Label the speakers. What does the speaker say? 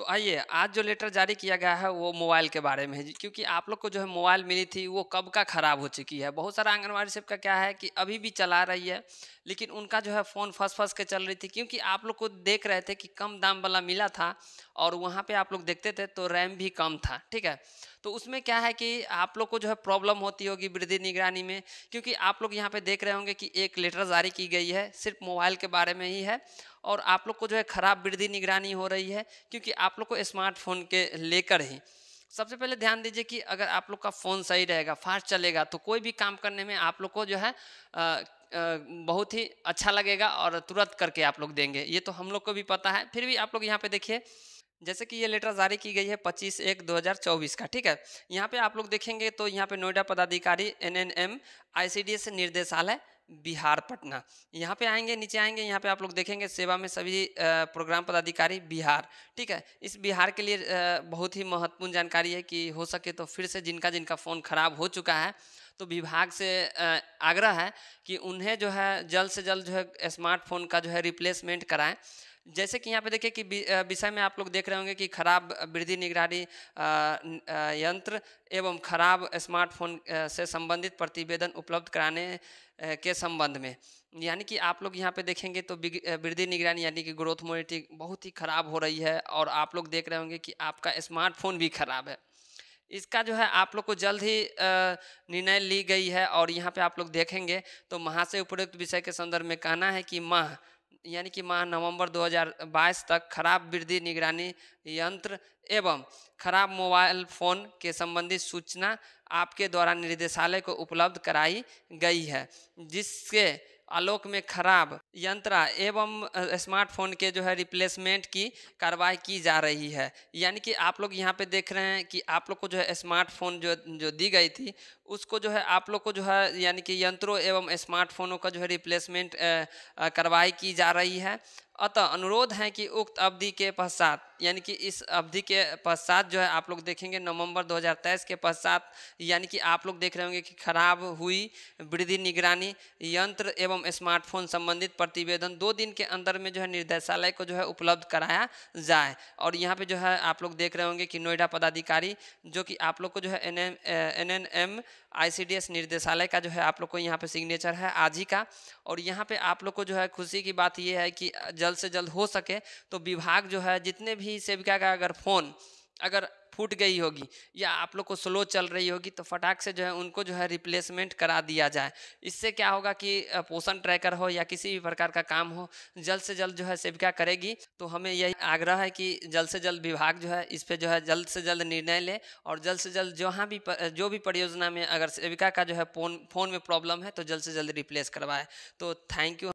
Speaker 1: तो आइए आज जो लेटर जारी किया गया है वो मोबाइल के बारे में है क्योंकि आप लोग को जो है मोबाइल मिली थी वो कब का ख़राब हो चुकी है बहुत सारा आंगनबाड़ी का क्या है कि अभी भी चला रही है लेकिन उनका जो है फ़ोन फंस फंस के चल रही थी क्योंकि आप लोग को देख रहे थे कि कम दाम वाला मिला था और वहाँ पर आप लोग देखते थे तो रैम भी कम था ठीक है तो उसमें क्या है कि आप लोग को जो है प्रॉब्लम होती होगी वृद्धि निगरानी में क्योंकि आप लोग यहाँ पे देख रहे होंगे कि एक लेटर जारी की गई है सिर्फ मोबाइल के बारे में ही है और आप लोग को जो है ख़राब वृद्धि निगरानी हो रही है क्योंकि आप लोग को स्मार्टफोन के लेकर ही सबसे पहले ध्यान दीजिए कि अगर आप लोग का फ़ोन सही रहेगा फास्ट चलेगा तो कोई भी काम करने में आप लोग को जो है आ, बहुत ही अच्छा लगेगा और तुरंत करके आप लोग देंगे ये तो हम लोग को भी पता है फिर भी आप लोग यहाँ पे देखिए जैसे कि ये लेटर जारी की गई है पच्चीस एक दो हज़ार चौबीस का ठीक है यहाँ पे आप लोग देखेंगे तो यहाँ पे नोएडा पदाधिकारी N N M I C D S निर्देशालय बिहार पटना यहाँ पे आएंगे नीचे आएंगे यहाँ पे आप लोग देखेंगे सेवा में सभी प्रोग्राम पदाधिकारी बिहार ठीक है इस बिहार के लिए बहुत ही महत्वपूर्ण जानकारी है कि हो सके तो फिर से जिनका जिनका फ़ोन ख़राब हो चुका है तो विभाग से आग्रह है कि उन्हें जो है जल्द से जल्द जो है स्मार्टफोन का जो है रिप्लेसमेंट कराएं जैसे कि यहाँ पे देखिए कि विषय में आप लोग देख रहे होंगे कि खराब वृद्धि निगरानी यंत्र एवं खराब स्मार्टफोन से संबंधित प्रतिवेदन उपलब्ध कराने के संबंध में यानी कि आप लोग यहाँ पे देखेंगे तो वृद्धि निगरानी यानी कि ग्रोथ मोनिटरिंग बहुत ही ख़राब हो रही है और आप लोग देख रहे होंगे कि आपका स्मार्टफोन भी ख़राब है इसका जो है आप लोग को जल्द ही निर्णय ली गई है और यहाँ पे आप लोग देखेंगे तो महाशय से उपयुक्त विषय के संदर्भ में कहना है कि माह यानी कि माह नवंबर 2022 तक खराब वृद्धि निगरानी यंत्र एवं खराब मोबाइल फ़ोन के संबंधी सूचना आपके द्वारा निर्देशालय को उपलब्ध कराई गई है जिसके आलोक में खराब यंत्र एवं स्मार्टफोन के जो है रिप्लेसमेंट की कार्रवाई की जा रही है यानी कि आप लोग यहाँ पे देख रहे हैं कि आप लोग को जो है स्मार्टफोन जो जो दी गई थी उसको जो है आप लोग को जो है यानी कि यंत्रों एवं स्मार्टफोनों का जो है रिप्लेसमेंट कार्रवाई की जा रही है अतः अनुरोध है कि उक्त अवधि के पश्चात यानी कि इस अवधि के पश्चात जो है आप लोग देखेंगे नवंबर 2023 के पश्चात यानी कि आप लोग देख रहे होंगे कि खराब हुई वृद्धि निगरानी यंत्र एवं स्मार्टफोन संबंधित प्रतिवेदन दो दिन के अंदर में जो है निर्देशालय को जो है उपलब्ध कराया जाए और यहाँ पे जो है आप लोग देख रहे होंगे कि नोएडा पदाधिकारी जो कि आप लोग को जो है एन एन एन एम निर्देशालय का जो है आप लोग को यहाँ पर सिग्नेचर है आज ही का और यहाँ पर आप लोग को जो है खुशी की बात ये है कि जल्द जल्द से जल्द हो सके तो विभाग जो है जितने भी सेविका का अगर फ़ोन अगर फूट गई होगी या आप लोग को स्लो चल रही होगी तो फटाक से जो है उनको जो है रिप्लेसमेंट करा दिया जाए इससे क्या होगा कि पोषण ट्रैकर हो या किसी भी प्रकार का काम हो जल्द से जल्द जो है सेविका करेगी तो हमें यही आग्रह है कि जल्द से जल्द विभाग जो है इस पर जो है जल्द से जल्द निर्णय ले और जल्द से जल्द जहाँ भी जो भी परियोजना में अगर सेविका का जो है फोन फोन में प्रॉब्लम है तो जल्द से जल्द रिप्लेस करवाए तो थैंक यू